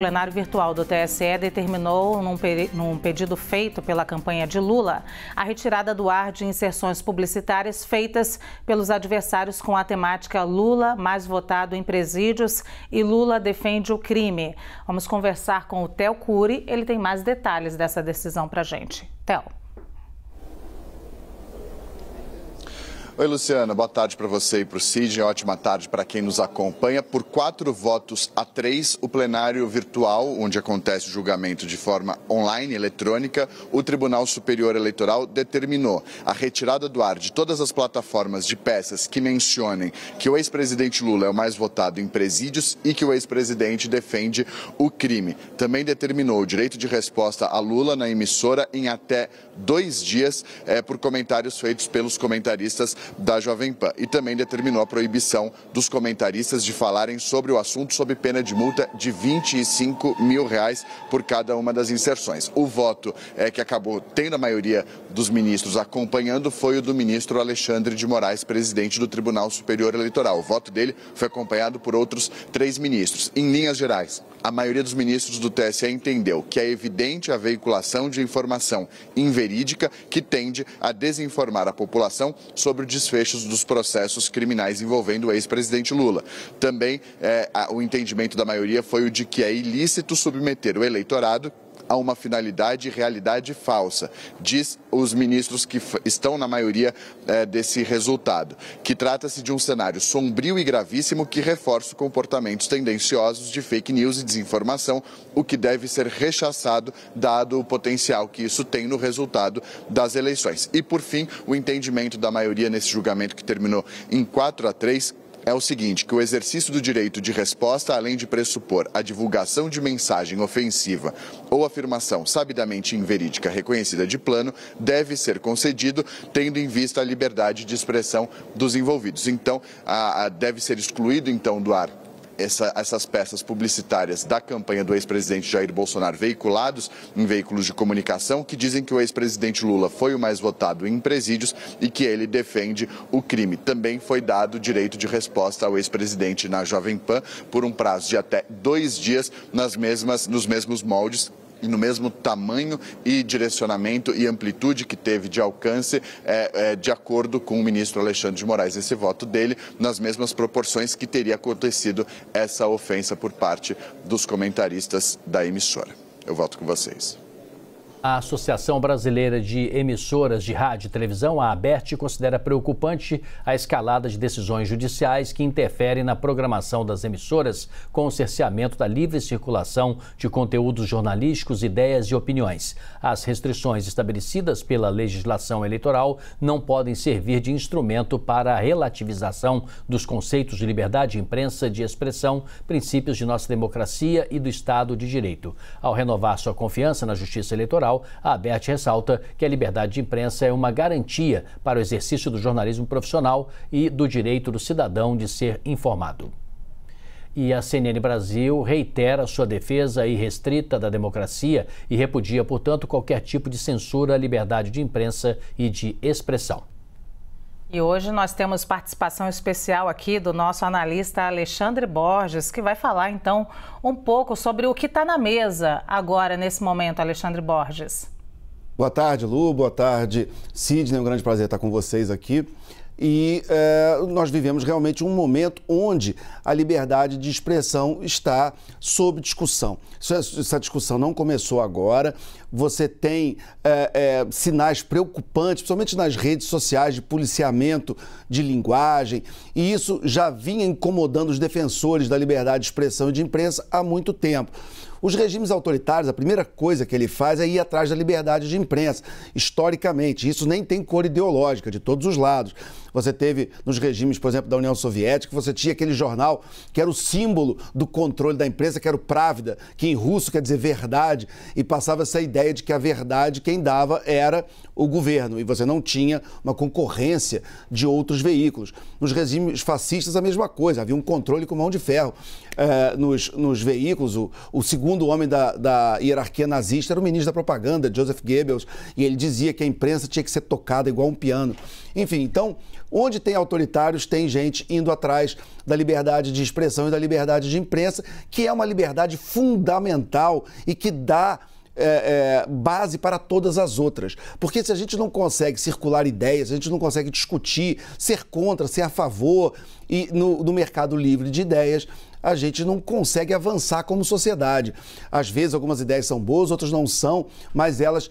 O plenário virtual do TSE determinou, num, num, pedido feito pela campanha de Lula, a retirada do ar de inserções publicitárias feitas pelos adversários com a temática Lula mais votado em presídios e Lula defende o crime. Vamos conversar com o Theo Cury, ele tem mais detalhes dessa decisão para gente. Theo. Oi, Luciana, boa tarde para você e para o Cid. Ótima tarde para quem nos acompanha. Por quatro votos a três, o plenário virtual, onde acontece o julgamento de forma online, eletrônica, o Tribunal Superior Eleitoral determinou a retirada do ar de todas as plataformas de peças que mencionem que o ex-presidente Lula é o mais votado em presídios e que o ex-presidente defende o crime. Também determinou o direito de resposta a Lula na emissora em até dois dias eh, por comentários feitos pelos comentaristas da Jovem Pan. E também determinou a proibição dos comentaristas de falarem sobre o assunto sob pena de multa de 25 mil reais por cada uma das inserções. O voto é que acabou tendo a maioria dos ministros acompanhando foi o do ministro Alexandre de Moraes, presidente do Tribunal Superior Eleitoral. O voto dele foi acompanhado por outros três ministros. Em linhas gerais, a maioria dos ministros do TSE entendeu que é evidente a veiculação de informação inverídica que tende a desinformar a população sobre desfechos dos processos criminais envolvendo o ex-presidente Lula. Também é, o entendimento da maioria foi o de que é ilícito submeter o eleitorado a uma finalidade e realidade falsa, diz os ministros que estão na maioria é, desse resultado, que trata-se de um cenário sombrio e gravíssimo que reforça comportamentos tendenciosos de fake news e desinformação, o que deve ser rechaçado, dado o potencial que isso tem no resultado das eleições. E, por fim, o entendimento da maioria nesse julgamento que terminou em 4 a 3 é o seguinte, que o exercício do direito de resposta, além de pressupor a divulgação de mensagem ofensiva ou afirmação sabidamente inverídica reconhecida de plano, deve ser concedido, tendo em vista a liberdade de expressão dos envolvidos. Então, a, a, deve ser excluído então do ar essa, essas peças publicitárias da campanha do ex-presidente Jair Bolsonaro veiculados em veículos de comunicação que dizem que o ex-presidente Lula foi o mais votado em presídios e que ele defende o crime. Também foi dado direito de resposta ao ex-presidente na Jovem Pan por um prazo de até dois dias nas mesmas, nos mesmos moldes e no mesmo tamanho e direcionamento e amplitude que teve de alcance, é, é, de acordo com o ministro Alexandre de Moraes, esse voto dele, nas mesmas proporções que teria acontecido essa ofensa por parte dos comentaristas da emissora. Eu volto com vocês. A Associação Brasileira de Emissoras de Rádio e Televisão, a ABERT, considera preocupante a escalada de decisões judiciais que interferem na programação das emissoras, com o cerceamento da livre circulação de conteúdos jornalísticos, ideias e opiniões. As restrições estabelecidas pela legislação eleitoral não podem servir de instrumento para a relativização dos conceitos de liberdade de imprensa, de expressão, princípios de nossa democracia e do Estado de Direito. Ao renovar sua confiança na Justiça Eleitoral, Cultural, a Abert ressalta que a liberdade de imprensa é uma garantia para o exercício do jornalismo profissional e do direito do cidadão de ser informado e a CNN Brasil reitera sua defesa irrestrita da democracia e repudia, portanto, qualquer tipo de censura à liberdade de imprensa e de expressão. E hoje nós temos participação especial aqui do nosso analista Alexandre Borges, que vai falar então um pouco sobre o que está na mesa agora, nesse momento, Alexandre Borges. Boa tarde, Lu. Boa tarde, Sidney. É um grande prazer estar com vocês aqui. E é, nós vivemos realmente um momento onde a liberdade de expressão está sob discussão. É, essa discussão não começou agora. Você tem é, sinais preocupantes, principalmente nas redes sociais, de policiamento de linguagem. E isso já vinha incomodando os defensores da liberdade de expressão e de imprensa há muito tempo. Os regimes autoritários, a primeira coisa que ele faz é ir atrás da liberdade de imprensa, historicamente. Isso nem tem cor ideológica de todos os lados. Você teve nos regimes, por exemplo, da União Soviética, você tinha aquele jornal que era o símbolo do controle da imprensa, que era o Pravda, que em russo quer dizer verdade, e passava essa ideia de que a verdade quem dava era o governo, e você não tinha uma concorrência de outros veículos. Nos regimes fascistas, a mesma coisa, havia um controle com mão de ferro. É, nos, nos, veículos. O, o segundo homem da, da, hierarquia nazista era o ministro da propaganda, Joseph Goebbels, e ele dizia que a imprensa tinha que ser tocada igual um piano. Enfim, então, onde tem autoritários, tem gente indo atrás da liberdade de expressão e da liberdade de imprensa, que é uma liberdade fundamental e que dá. É, é, base para todas as outras. Porque se a gente não consegue circular ideias, a gente não consegue discutir, ser contra, ser a favor, e no, no mercado livre de ideias, a gente não consegue avançar como sociedade. Às vezes algumas ideias são boas, outras não são, mas elas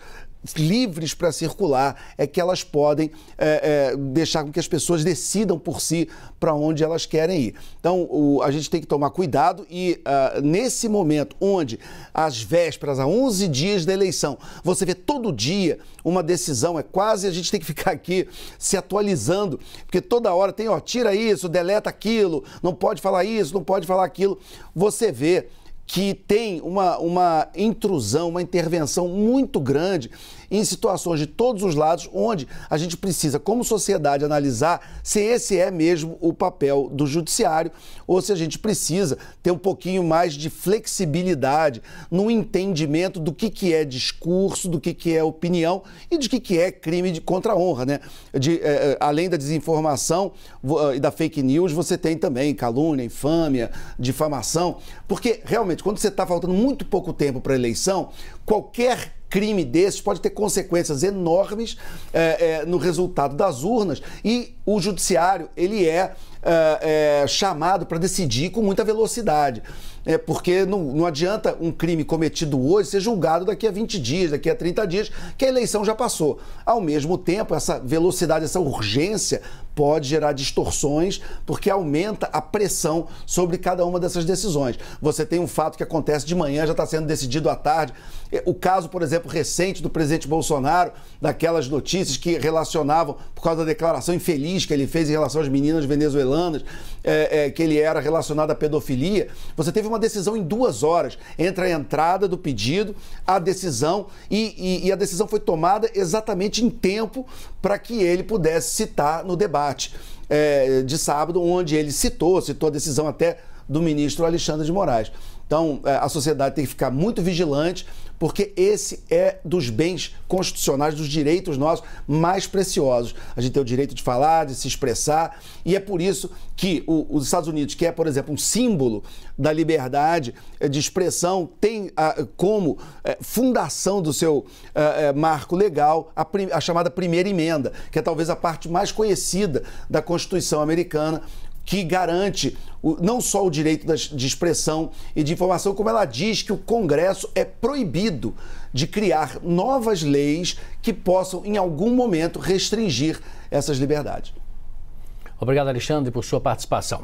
livres para circular é que elas podem é, é, deixar com que as pessoas decidam por si para onde elas querem ir. Então, o, a gente tem que tomar cuidado e uh, nesse momento onde, às vésperas, a 11 dias da eleição, você vê todo dia uma decisão, é quase a gente tem que ficar aqui se atualizando, porque toda hora tem, ó, tira isso, deleta aquilo, não pode falar isso, não pode falar aquilo. Você vê que tem uma, uma intrusão, uma intervenção muito grande em situações de todos os lados, onde a gente precisa, como sociedade, analisar se esse é mesmo o papel do judiciário ou se a gente precisa ter um pouquinho mais de flexibilidade no entendimento do que, que é discurso, do que, que é opinião e de que, que é crime de, contra a honra. Né? De, é, é, além da desinformação ah, e da fake news, você tem também calúnia, infâmia, difamação, porque realmente, quando você está faltando muito pouco tempo para a eleição, qualquer crime desses pode ter consequências enormes é, é, no resultado das urnas e o judiciário ele é, é, é chamado para decidir com muita velocidade. É porque não, não adianta um crime cometido hoje ser julgado daqui a 20 dias, daqui a 30 dias, que a eleição já passou. Ao mesmo tempo, essa velocidade, essa urgência pode gerar distorções, porque aumenta a pressão sobre cada uma dessas decisões. Você tem um fato que acontece de manhã, já está sendo decidido à tarde. É, o caso, por exemplo, recente do presidente Bolsonaro, daquelas notícias que relacionavam, por causa da declaração infeliz que ele fez em relação às meninas venezuelanas, é, é, que ele era relacionado à pedofilia. Você teve uma decisão em duas horas entre a entrada do pedido, a decisão, e, e, e a decisão foi tomada exatamente em tempo para que ele pudesse citar no debate debate é, de sábado, onde ele citou, citou a decisão até do ministro Alexandre de Moraes. Então, é, a sociedade tem que ficar muito vigilante, porque esse é dos bens constitucionais, dos direitos nossos mais preciosos. A gente tem o direito de falar, de se expressar, e é por isso que os Estados Unidos, que é, por exemplo, um símbolo da liberdade é, de expressão, tem como é, fundação do seu marco legal a chamada Primeira Emenda, que é talvez a parte mais conhecida da Constituição americana, que garante o, não só o direito das, de expressão e de informação, como ela diz que o Congresso é proibido de criar novas leis que possam, em algum momento, restringir essas liberdades. Obrigado, Alexandre, por sua participação.